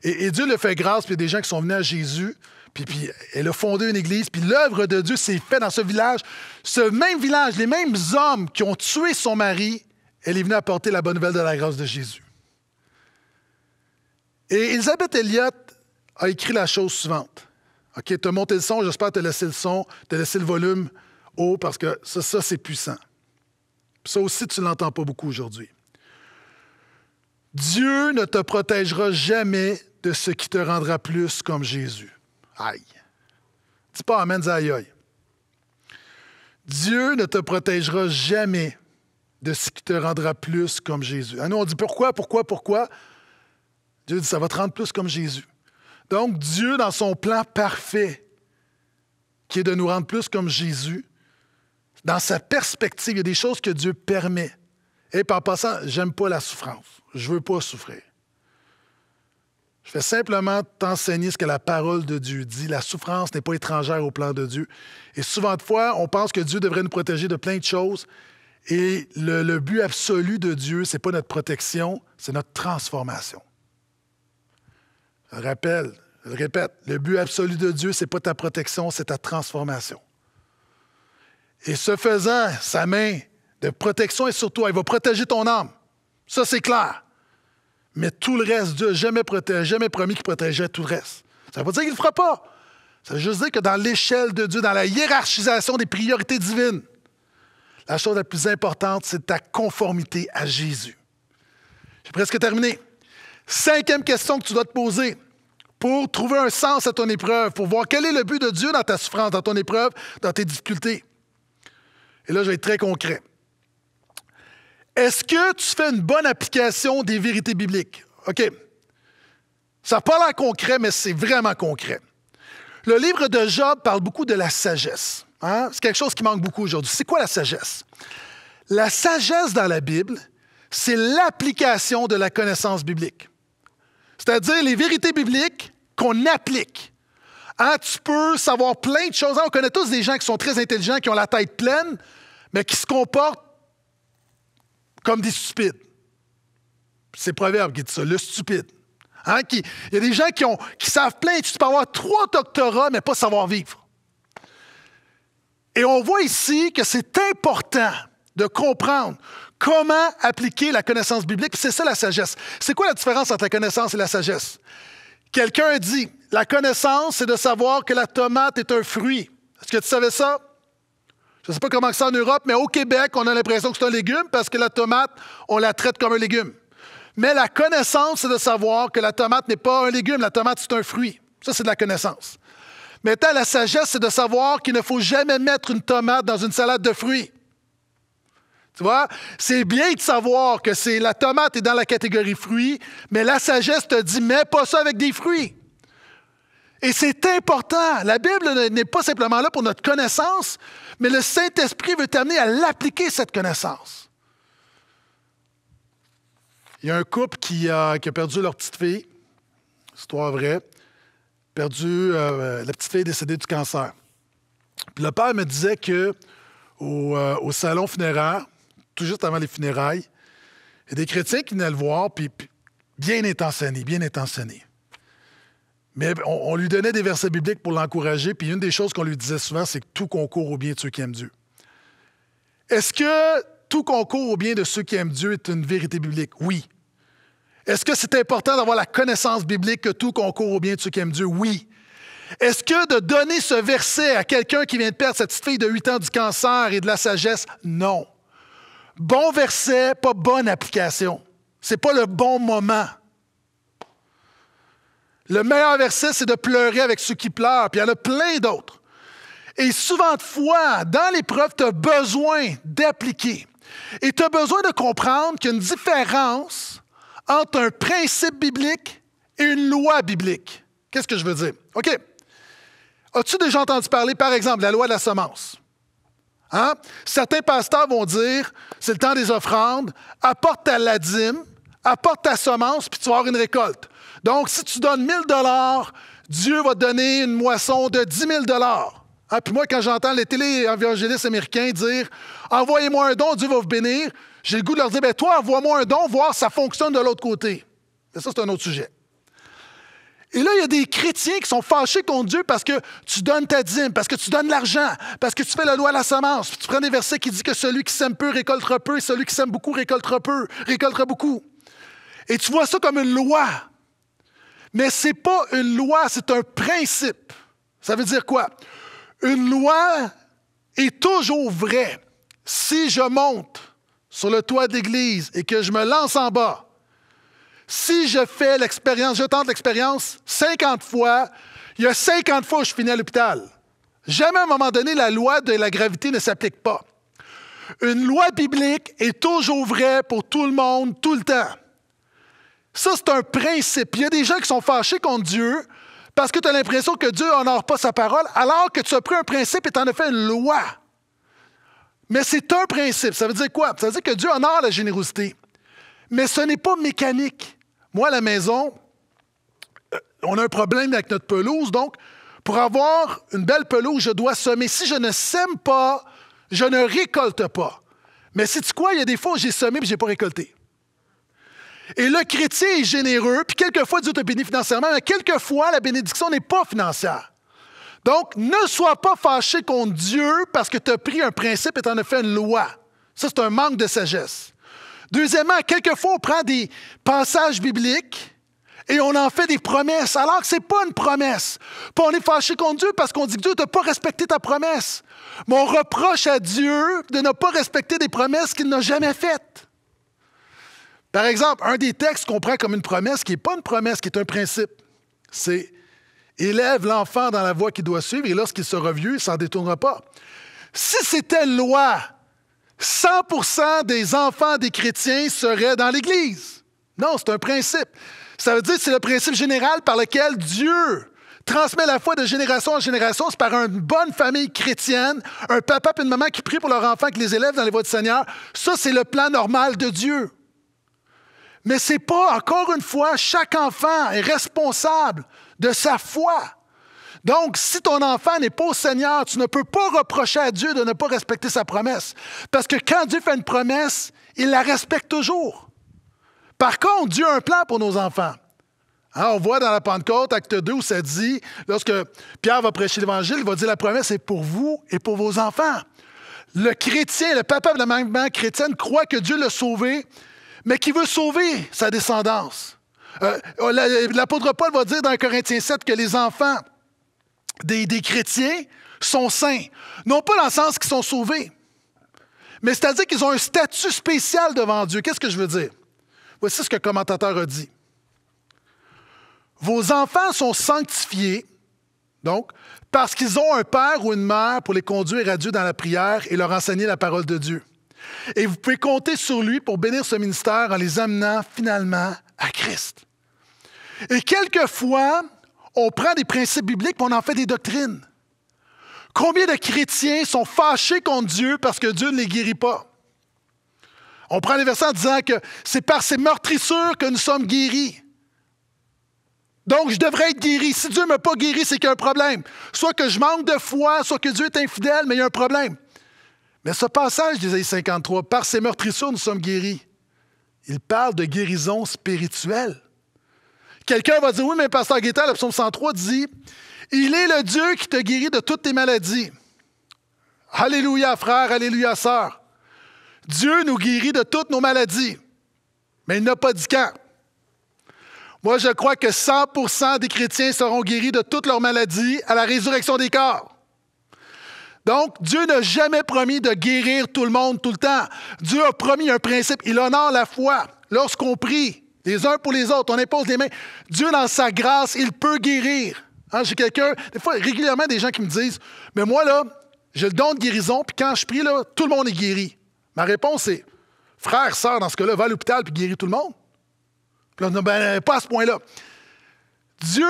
Et, Dieu a fait grâce, puis il y a des gens qui sont venus à Jésus, puis, puis elle a fondé une église, puis l'œuvre de Dieu s'est faite dans ce village. Ce même village, les mêmes hommes qui ont tué son mari, elle est venue apporter la bonne nouvelle de la grâce de Jésus. Et Elisabeth Elliott a écrit la chose suivante. OK, as monté le son, j'espère te laisser le son, te laissé le volume haut parce que ça, ça c'est puissant. Ça aussi, tu ne l'entends pas beaucoup aujourd'hui. Dieu ne te protégera jamais de ce qui te rendra plus comme Jésus. Aïe. Dis pas Amen, aïe aïe. Dieu ne te protégera jamais de ce qui te rendra plus comme Jésus. Alors ah nous, on dit pourquoi, pourquoi, pourquoi? Dieu dit, ça va te rendre plus comme Jésus. Donc, Dieu, dans son plan parfait, qui est de nous rendre plus comme Jésus, dans sa perspective, il y a des choses que Dieu permet. Et par passant, j'aime pas la souffrance. Je veux pas souffrir. Je vais simplement t'enseigner ce que la parole de Dieu dit. La souffrance n'est pas étrangère au plan de Dieu. Et souvent de fois, on pense que Dieu devrait nous protéger de plein de choses. Et le, but absolu de Dieu, c'est pas notre protection, c'est notre transformation. Je rappelle, je répète, le but absolu de Dieu, c'est pas ta protection, c'est ta transformation. Et ce faisant, sa main de protection est sur toi. Il va protéger ton âme. Ça, c'est clair. Mais tout le reste, Dieu n'a jamais, jamais promis qu'il protégeait tout le reste. Ça ne veut pas dire qu'il ne le fera pas. Ça veut juste dire que dans l'échelle de Dieu, dans la hiérarchisation des priorités divines, la chose la plus importante, c'est ta conformité à Jésus. J'ai presque terminé. Cinquième question que tu dois te poser pour trouver un sens à ton épreuve, pour voir quel est le but de Dieu dans ta souffrance, dans ton épreuve, dans tes difficultés. Et là, je vais être très concret. Est-ce que tu fais une bonne application des vérités bibliques? OK. Ça n'a pas l'air concret, mais c'est vraiment concret. Le livre de Job parle beaucoup de la sagesse. Hein? C'est quelque chose qui manque beaucoup aujourd'hui. C'est quoi la sagesse? La sagesse dans la Bible, c'est l'application de la connaissance biblique. C'est-à-dire les vérités bibliques qu'on applique. Hein, tu peux savoir plein de choses. Hein, on connaît tous des gens qui sont très intelligents, qui ont la tête pleine, mais qui se comportent comme des stupides. C'est Proverbe qui dit ça, le stupide. Hein, il y a des gens qui, qui savent plein, tu peux avoir trois doctorats, mais pas savoir vivre. Et on voit ici que c'est important de comprendre comment appliquer la connaissance biblique. C'est ça la sagesse. C'est quoi la différence entre la connaissance et la sagesse? Quelqu'un dit, la connaissance, c'est de savoir que la tomate est un fruit. Est-ce que tu savais ça? Je ne sais pas comment c'est en Europe, mais au Québec, on a l'impression que c'est un légume parce que la tomate, on la traite comme un légume. Mais la connaissance, c'est de savoir que la tomate n'est pas un légume, la tomate, c'est un fruit. Ça, c'est de la connaissance. Maintenant, la sagesse, c'est de savoir qu'il ne faut jamais mettre une tomate dans une salade de fruits. Tu vois, c'est bien de savoir que c'est la tomate est dans la catégorie fruits, mais la sagesse te dit, mets pas ça avec des fruits. Et c'est important. La Bible n'est pas simplement là pour notre connaissance, mais le Saint-Esprit veut t'amener à l'appliquer, cette connaissance. Il y a un couple qui a, perdu leur petite fille, histoire vraie, perdu, euh, la petite fille est décédée du cancer. Puis le père me disait que euh, au, salon funéraire, tout juste avant les funérailles, il y a des chrétiens qui venaient le voir, puis, bien intentionnés, bien intentionnés. Mais on, lui donnait des versets bibliques pour l'encourager. Puis une des choses qu'on lui disait souvent, c'est que tout concourt au bien de ceux qui aiment Dieu. Est-ce que tout concourt au bien de ceux qui aiment Dieu est une vérité biblique? Oui. Est-ce que c'est important d'avoir la connaissance biblique que tout concourt au bien de ceux qui aiment Dieu? Oui. Est-ce que de donner ce verset à quelqu'un qui vient de perdre sa petite fille de 8 ans du cancer et de la sagesse? Non. Bon verset, pas bonne application. C'est pas le bon moment. Le meilleur verset, c'est de pleurer avec ceux qui pleurent, puis il y en a plein d'autres. Et souvent de fois, dans l'épreuve, tu as besoin d'appliquer. Et tu as besoin de comprendre qu'il y a une différence entre un principe biblique et une loi biblique. Qu'est-ce que je veux dire? OK. As-tu déjà entendu parler, par exemple, de la loi de la semence? Hein? Certains pasteurs vont dire, c'est le temps des offrandes, apporte ta ladime, apporte ta semence, puis tu vas avoir une récolte. Donc, si tu donnes 1000 dollars, Dieu va te donner une moisson de 10 000 dollars. Hein, puis moi, quand j'entends les télé-évangélistes américains dire Envoyez-moi un don, Dieu va vous bénir, j'ai le goût de leur dire ben, Toi, envoie-moi un don, voir si ça fonctionne de l'autre côté. Mais ça, c'est un autre sujet. Et là, il y a des chrétiens qui sont fâchés contre Dieu parce que tu donnes ta dîme, parce que tu donnes l'argent, parce que tu fais la loi à la semence. tu prends des versets qui disent que celui qui sème peu récoltera peu et celui qui sème beaucoup récoltera peu, récoltera beaucoup. Et tu vois ça comme une loi. Mais ce n'est pas une loi, c'est un principe. Ça veut dire quoi? Une loi est toujours vraie. Si je monte sur le toit d'église et que je me lance en bas, si je fais l'expérience, je tente l'expérience 50 fois, il y a 50 fois où je finis à l'hôpital. Jamais à un moment donné, la loi de la gravité ne s'applique pas. Une loi biblique est toujours vraie pour tout le monde, tout le temps. Ça, c'est un principe. Il y a des gens qui sont fâchés contre Dieu parce que tu as l'impression que Dieu n'honore pas sa parole, alors que tu as pris un principe et tu en as fait une loi. Mais c'est un principe. Ça veut dire quoi? Ça veut dire que Dieu honore la générosité. Mais ce n'est pas mécanique. Moi, à la maison, euh, on a un problème avec notre pelouse. Donc, pour avoir une belle pelouse, je dois semer. Si je ne sème pas, je ne récolte pas. Mais c'est tu quoi, il y a des fois où j'ai semé et je n'ai pas récolté. Et le chrétien est généreux, puis quelquefois Dieu te bénit financièrement, mais quelquefois la bénédiction n'est pas financière. Donc, ne sois pas fâché contre Dieu parce que tu as pris un principe et tu en as fait une loi. Ça, c'est un manque de sagesse. Deuxièmement, quelquefois, on prend des passages bibliques et on en fait des promesses, alors que ce n'est pas une promesse. Puis on est fâché contre Dieu parce qu'on dit que Dieu n'a pas respecté ta promesse. Mais on reproche à Dieu de ne pas respecter des promesses qu'il n'a jamais faites. Par exemple, un des textes qu'on prend comme une promesse, qui n'est pas une promesse, qui est un principe, c'est Élève l'enfant dans la voie qu'il doit suivre, et lorsqu'il sera vieux, il s'en détournera pas. Si c'était loi, 100 des enfants des chrétiens seraient dans l'Église. Non, c'est un principe. Ça veut dire que c'est le principe général par lequel Dieu transmet la foi de génération en génération. C'est par une bonne famille chrétienne, un papa et une maman qui prient pour leur enfant, qui les élèvent dans les voies du Seigneur. Ça, c'est le plan normal de Dieu. Mais c'est pas, encore une fois, chaque enfant est responsable de sa foi. Donc, si ton enfant n'est pas au Seigneur, tu ne peux pas reprocher à Dieu de ne pas respecter sa promesse. Parce que quand Dieu fait une promesse, il la respecte toujours. Par contre, Dieu a un plan pour nos enfants. Hein, on voit dans la Pentecôte, acte 2, où ça dit, lorsque Pierre va prêcher l'Évangile, il va dire la promesse est pour vous et pour vos enfants. Le chrétien, le pape de la maman chrétienne croit que Dieu l'a sauvé mais qui veut sauver sa descendance. Euh, l'apôtre Paul va dire dans Corinthiens 7 que les enfants des, des chrétiens sont saints. Non pas dans le sens qu'ils sont sauvés, mais c'est-à-dire qu'ils ont un statut spécial devant Dieu. Qu'est-ce que je veux dire? Voici ce que le commentateur a dit. Vos enfants sont sanctifiés, donc, parce qu'ils ont un père ou une mère pour les conduire à Dieu dans la prière et leur enseigner la parole de Dieu. Et vous pouvez compter sur lui pour bénir ce ministère en les amenant finalement à Christ. Et quelquefois, on prend des principes bibliques et on en fait des doctrines. Combien de chrétiens sont fâchés contre Dieu parce que Dieu ne les guérit pas? On prend les versets en disant que c'est par ses meurtrissures que nous sommes guéris. Donc, je devrais être guéri. Si Dieu ne m'a pas guéri, c'est qu'il y a un problème. Soit que je manque de foi, soit que Dieu est infidèle, mais il y a un problème. Mais ce passage d'Isaïe 53, par ses meurtrissures, nous sommes guéris. Il parle de guérison spirituelle. Quelqu'un va dire Oui, mais Pasteur Guetta, le psaume 103 dit Il est le Dieu qui te guérit de toutes tes maladies. Alléluia, frère, Alléluia, sœur. Dieu nous guérit de toutes nos maladies, mais il n'a pas dit quand. Moi, je crois que 100 des chrétiens seront guéris de toutes leurs maladies à la résurrection des corps. Donc, Dieu n'a jamais promis de guérir tout le monde tout le temps. Dieu a promis un principe. Il honore la foi. Lorsqu'on prie, les uns pour les autres, on impose les mains. Dieu, dans sa grâce, il peut guérir. Hein, j'ai quelqu'un, des fois, régulièrement, des gens qui me disent Mais moi, là, j'ai le don de guérison, puis quand je prie, là, tout le monde est guéri. Ma réponse est Frère, sœur, dans ce cas-là, va à l'hôpital puis guéris tout le monde. Puis ben, pas à ce point-là. Dieu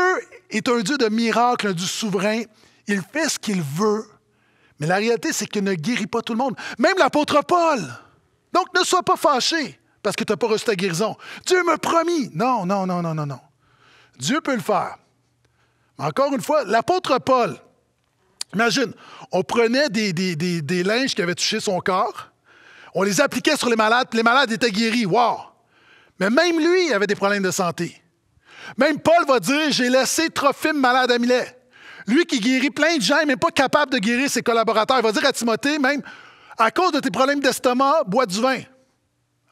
est un Dieu de miracles, un Dieu souverain. Il fait ce qu'il veut mais la réalité, c'est qu'il ne guérit pas tout le monde, même l'apôtre Paul. Donc ne sois pas fâché parce que tu n'as pas reçu ta guérison. Dieu me promis. Non, non, non, non, non, non. Dieu peut le faire. Mais encore une fois, l'apôtre Paul, imagine, on prenait des, linges qui avaient touché son corps, on les appliquait sur les malades, les malades étaient guéris. Wow! Mais même lui avait des problèmes de santé. Même Paul va dire J'ai laissé Trophime malade à Milet. Lui qui guérit plein de gens, mais n'est pas capable de guérir ses collaborateurs. Il va dire à Timothée, même, à cause de tes problèmes d'estomac, bois du vin.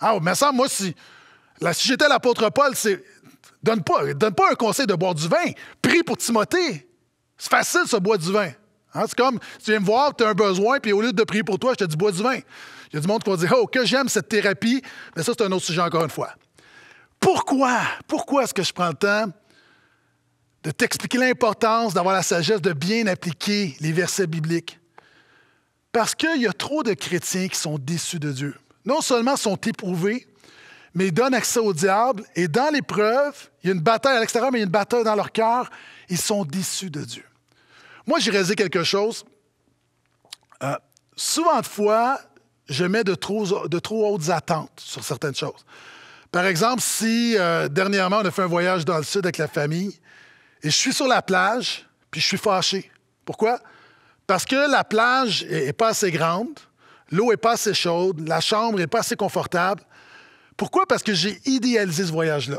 Ah, oh, mais ça, moi, si, la, si j'étais l'apôtre Paul, c'est donne pas, donne pas un conseil de boire du vin. Prie pour Timothée. C'est facile, ce bois du vin. Hein, c'est comme, tu viens me voir, tu as un besoin, puis au lieu de prier pour toi, je te dis bois du vin. Il y a du monde qui va dire, oh, que j'aime cette thérapie, mais ça, c'est un autre sujet encore une fois. Pourquoi? Pourquoi est-ce que je prends le temps de t'expliquer l'importance d'avoir la sagesse de bien appliquer les versets bibliques. Parce qu'il y a trop de chrétiens qui sont déçus de Dieu. Non seulement sont éprouvés, mais ils donnent accès au diable. Et dans l'épreuve, il y a une bataille à l'extérieur, mais il y a une bataille dans leur cœur. Ils sont déçus de Dieu. Moi, j'irais dire quelque chose. Euh, souvent de fois, je mets de trop, hautes attentes sur certaines choses. Par exemple, si euh, dernièrement, on a fait un voyage dans le sud avec la famille, et je suis sur la plage, puis je suis fâché. Pourquoi? Parce que la plage n'est pas assez grande, l'eau n'est pas assez chaude, la chambre n'est pas assez confortable. Pourquoi? Parce que j'ai idéalisé ce voyage-là.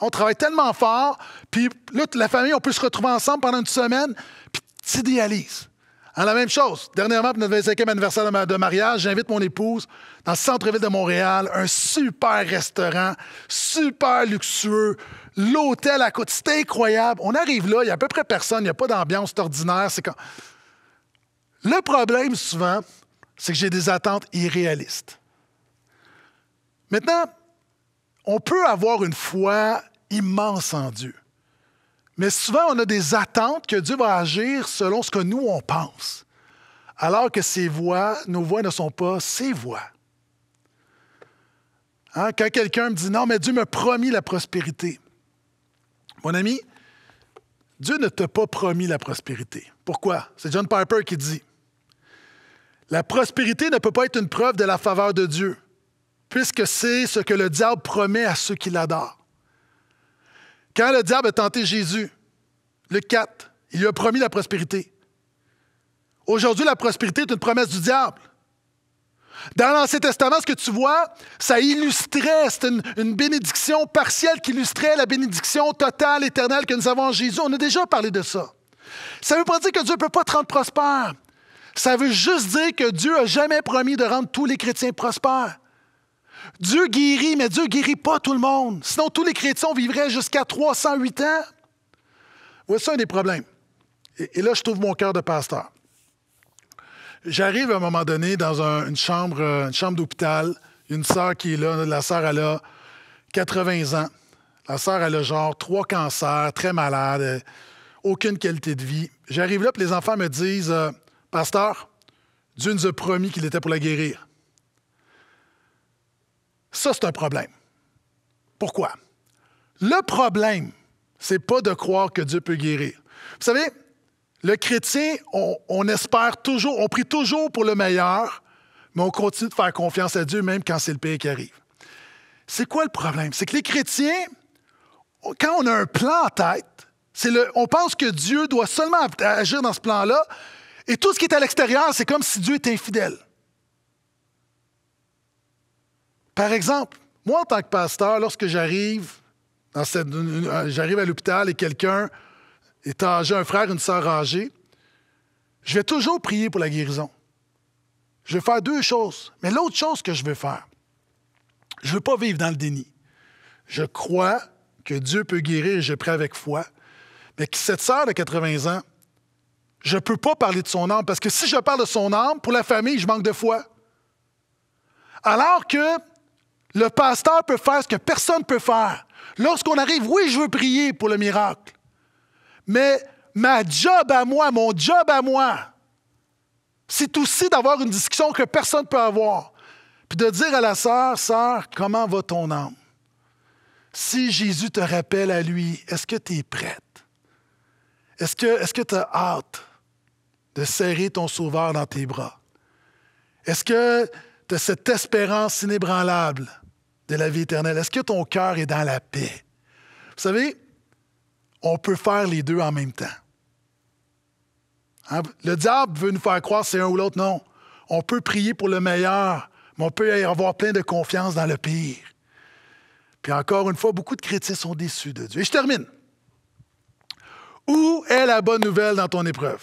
On travaille tellement fort, puis là, la famille, on peut se retrouver ensemble pendant une semaine, puis t'idéalises la même chose, dernièrement, pour notre 25e anniversaire de mariage, j'invite mon épouse dans le centre-ville de Montréal, un super restaurant, super luxueux, l'hôtel à côté, c'est incroyable. On arrive là, il y a à peu près personne, il n'y a pas d'ambiance, ordinaire. Le problème, souvent, c'est que j'ai des attentes irréalistes. Maintenant, on peut avoir une foi immense en Dieu. Mais souvent, on a des attentes que Dieu va agir selon ce que nous, on pense. Alors que ses voix, nos voix ne sont pas ses voix. Hein, quand quelqu'un me dit non, mais Dieu m'a promis la prospérité. Mon ami, Dieu ne t'a pas promis la prospérité. Pourquoi? C'est John Piper qui dit La prospérité ne peut pas être une preuve de la faveur de Dieu, puisque c'est ce que le diable promet à ceux qui l'adorent. Quand le diable a tenté Jésus, le 4, il lui a promis la prospérité. Aujourd'hui, la prospérité est une promesse du diable. Dans l'Ancien Testament, ce que tu vois, ça illustrait, c'est une, une, bénédiction partielle qui illustrait la bénédiction totale, éternelle que nous avons en Jésus. On a déjà parlé de ça. Ça ne veut pas dire que Dieu ne peut pas te rendre prospère. Ça veut juste dire que Dieu n'a jamais promis de rendre tous les chrétiens prospères. Dieu guérit, mais Dieu guérit pas tout le monde. Sinon, tous les chrétiens vivraient jusqu'à 308 ans. Voici un des problèmes. Et, là, je trouve mon cœur de pasteur. J'arrive à un moment donné dans une chambre, euh, une chambre d'hôpital. Une sœur qui est là, la sœur, elle a 80 ans. La sœur, elle a genre trois cancers, très malade, euh, aucune qualité de vie. J'arrive là, puis les enfants me disent euh, Pasteur, Dieu nous a promis qu'il était pour la guérir. Ça, c'est un problème. Pourquoi? Le problème, c'est pas de croire que Dieu peut guérir. Vous savez, le chrétien, on, espère toujours, on prie toujours pour le meilleur, mais on continue de faire confiance à Dieu même quand c'est le pire qui arrive. C'est quoi le problème? C'est que les chrétiens, quand on a un plan en tête, le, on pense que Dieu doit seulement agir dans ce plan-là, et tout ce qui est à l'extérieur, c'est comme si Dieu était infidèle. Par exemple, moi, en tant que pasteur, lorsque j'arrive, euh, j'arrive à l'hôpital et quelqu'un est âgé, un frère, une sœur âgée, je vais toujours prier pour la guérison. Je vais faire deux choses. Mais l'autre chose que je vais faire, je ne veux pas vivre dans le déni. Je crois que Dieu peut guérir et je prie avec foi. Mais cette sœur de 80 ans, je ne peux pas parler de son âme parce que si je parle de son âme, pour la famille, je manque de foi. Alors que le pasteur peut faire ce que personne ne peut faire. Lorsqu'on arrive, oui, je veux prier pour le miracle, mais ma job à moi, mon job à moi, c'est aussi d'avoir une discussion que personne ne peut avoir. Puis de dire à la sœur, sœur, comment va ton âme? Si Jésus te rappelle à lui, est-ce que tu es prête? Est-ce que tu as hâte de serrer ton sauveur dans tes bras? Est-ce que tu as cette espérance inébranlable de la vie éternelle? Est-ce que ton cœur est dans la paix? Vous savez, on peut faire les deux en même temps. Hein? Le diable veut nous faire croire c'est un ou l'autre. Non. On peut prier pour le meilleur, mais on peut avoir plein de confiance dans le pire. Puis encore une fois, beaucoup de chrétiens sont déçus de Dieu. Et je termine. Où est la bonne nouvelle dans ton épreuve?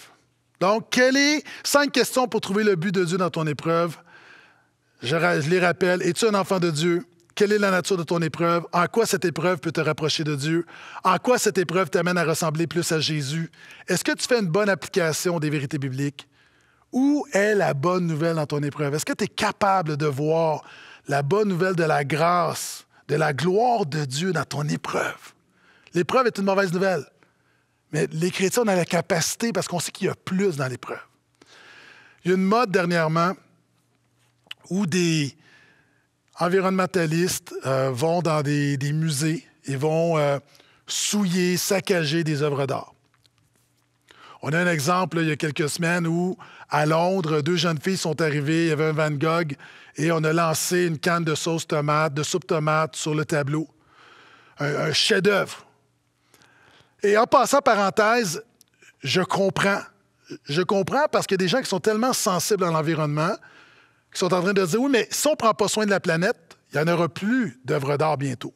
Donc, quelles est cinq questions pour trouver le but de Dieu dans ton épreuve? Je, les rappelle. Es-tu un enfant de Dieu? Quelle est la nature de ton épreuve? En quoi cette épreuve peut te rapprocher de Dieu? En quoi cette épreuve t'amène à ressembler plus à Jésus? Est-ce que tu fais une bonne application des vérités bibliques? Où est la bonne nouvelle dans ton épreuve? Est-ce que tu es capable de voir la bonne nouvelle de la grâce, de la gloire de Dieu dans ton épreuve? L'épreuve est une mauvaise nouvelle. Mais les chrétiens, on a la capacité parce qu'on sait qu'il y a plus dans l'épreuve. Il y a une mode dernièrement où des, environnementalistes euh, vont dans des, musées et vont euh, souiller, saccager des œuvres d'art. On a un exemple il y a quelques semaines où, à Londres, deux jeunes filles sont arrivées, il y avait un Van Gogh, et on a lancé une canne de sauce tomate, de soupe tomate sur le tableau. Un, chef-d'œuvre. Et en passant parenthèse, je comprends. Je comprends parce qu'il y a des gens qui sont tellement sensibles à l'environnement, qui sont en train de dire oui, mais si on ne prend pas soin de la planète, il n'y en aura plus d'œuvres d'art bientôt.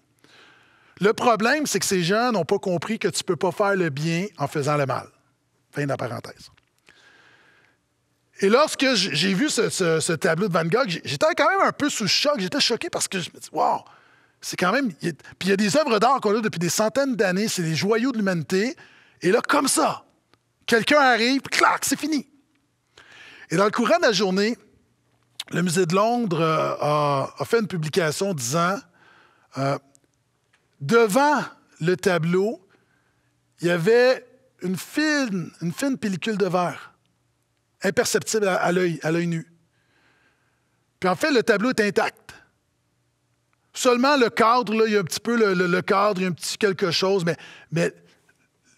Le problème, c'est que ces gens n'ont pas compris que tu ne peux pas faire le bien en faisant le mal. Fin de la parenthèse. Et lorsque j'ai vu ce, tableau de Van Gogh, j'étais quand même un peu sous choc. J'étais choqué parce que je me dis, wow, c'est quand même. Puis il y a des œuvres d'art qu'on a depuis des centaines d'années, c'est des joyaux de l'humanité. Et là, comme ça, quelqu'un arrive, clac, c'est fini. Et dans le courant de la journée, le Musée de Londres euh, a, fait une publication disant euh, devant le tableau, il y avait une fine, pellicule de verre, imperceptible à, l'œil, à l'œil nu. Puis en fait, le tableau est intact. Seulement le cadre, là, il y a un petit peu le, cadre, il y a un petit quelque chose, mais, mais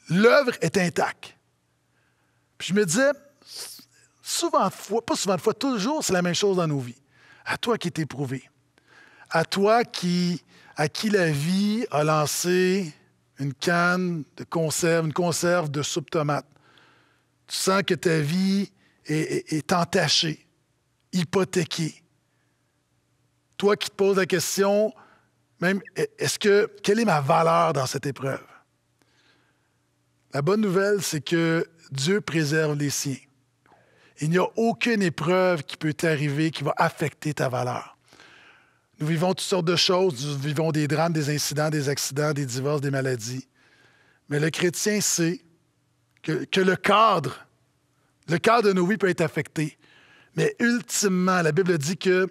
l'œuvre est intacte. Puis je me disais, souvent pas souvent de fois, toujours, c'est la même chose dans nos vies. À toi qui t'es éprouvé. À toi qui, à qui la vie a lancé une canne de conserve, une conserve de soupe tomate. Tu sens que ta vie est, est entachée, hypothéquée. Toi qui te poses la question, même, est-ce que, quelle est ma valeur dans cette épreuve? La bonne nouvelle, c'est que Dieu préserve les siens. Il n'y a aucune épreuve qui peut t'arriver qui va affecter ta valeur. Nous vivons toutes sortes de choses, nous vivons des drames, des incidents, des accidents, des divorces, des maladies. Mais le chrétien sait que, que le cadre, le cadre de nos vies peut être affecté. Mais ultimement, la Bible dit que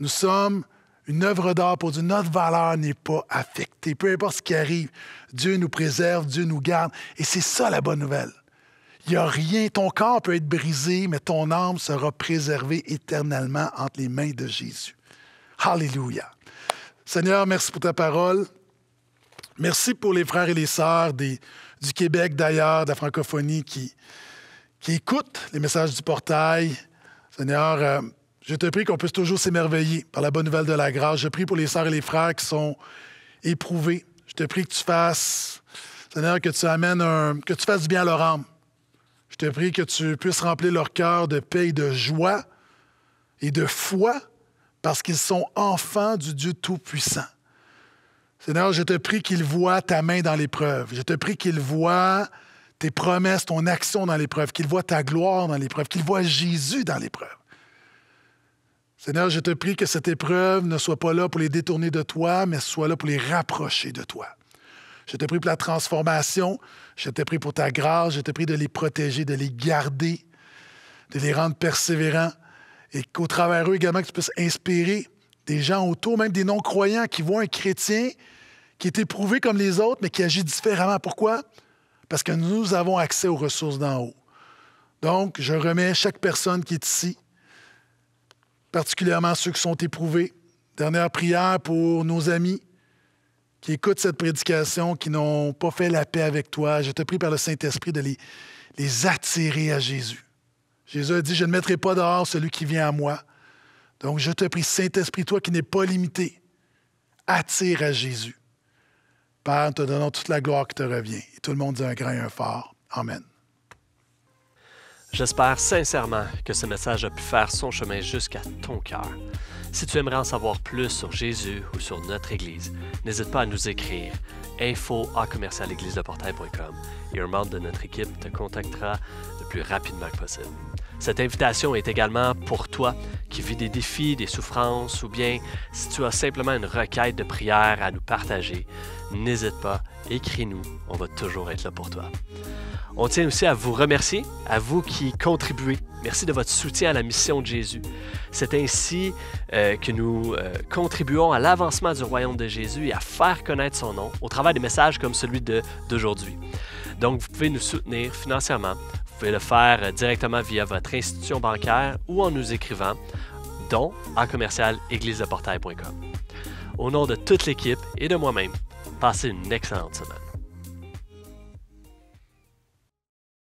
nous sommes une œuvre d'art pour Dieu. Notre valeur n'est pas affectée. Peu importe ce qui arrive, Dieu nous préserve, Dieu nous garde. Et c'est ça la bonne nouvelle. Il n'y a rien. Ton corps peut être brisé, mais ton âme sera préservée éternellement entre les mains de Jésus. Alléluia. Seigneur, merci pour ta parole. Merci pour les frères et les sœurs du Québec d'ailleurs, de la francophonie qui, écoutent les messages du portail. Seigneur, euh, je te prie qu'on puisse toujours s'émerveiller par la bonne nouvelle de la grâce. Je prie pour les sœurs et les frères qui sont éprouvés. Je te prie que tu fasses, Seigneur, que tu amènes un, que tu fasses du bien à leur âme, je te prie que tu puisses remplir leur cœur de paix de joie et de foi parce qu'ils sont enfants du Dieu Tout-Puissant. Seigneur, je te prie qu'ils voient ta main dans l'épreuve. Je te prie qu'ils voient tes promesses, ton action dans l'épreuve, qu'ils voient ta gloire dans l'épreuve, qu'ils voient Jésus dans l'épreuve. Seigneur, je te prie que cette épreuve ne soit pas là pour les détourner de toi, mais soit là pour les rapprocher de toi. Je te prie pour la transformation. Je te prie pour ta grâce. Je te prie de les protéger, de les garder, de les rendre persévérants. Et qu'au travers eux également, que tu puisses inspirer des gens autour, même des non-croyants qui voient un chrétien qui est éprouvé comme les autres, mais qui agit différemment. Pourquoi? Parce que nous avons accès aux ressources d'en haut. Donc, je remets chaque personne qui est ici, particulièrement ceux qui sont éprouvés. Dernière prière pour nos amis qui écoutent cette prédication, qui n'ont pas fait la paix avec toi, je te prie par le Saint-Esprit de les, attirer à Jésus. Jésus a dit, je ne mettrai pas dehors celui qui vient à moi. Donc je te prie, Saint-Esprit, toi qui n'es pas limité, attire à Jésus. Père, te donnons toute la gloire qui te revient. Et tout le monde dit un grand et un fort. Amen. J'espère sincèrement que ce message a pu faire son chemin jusqu'à ton cœur. Si tu aimerais en savoir plus sur Jésus ou sur notre Église, n'hésite pas à nous écrire info à portail.com et un membre de notre équipe te contactera le plus rapidement que possible. Cette invitation est également pour toi qui vis des défis, des souffrances ou bien si tu as simplement une requête de prière à nous partager n'hésite pas, écris-nous, on va toujours être là pour toi. On tient aussi à vous remercier, à vous qui contribuez. Merci de votre soutien à la mission de Jésus. C'est ainsi euh, que nous euh, contribuons à l'avancement du royaume de Jésus et à faire connaître son nom au travers des messages comme celui d'aujourd'hui. Donc, vous pouvez nous soutenir financièrement. Vous pouvez le faire euh, directement via votre institution bancaire ou en nous écrivant dont à commercial Au nom de toute l'équipe et de moi-même, pass in next announcement.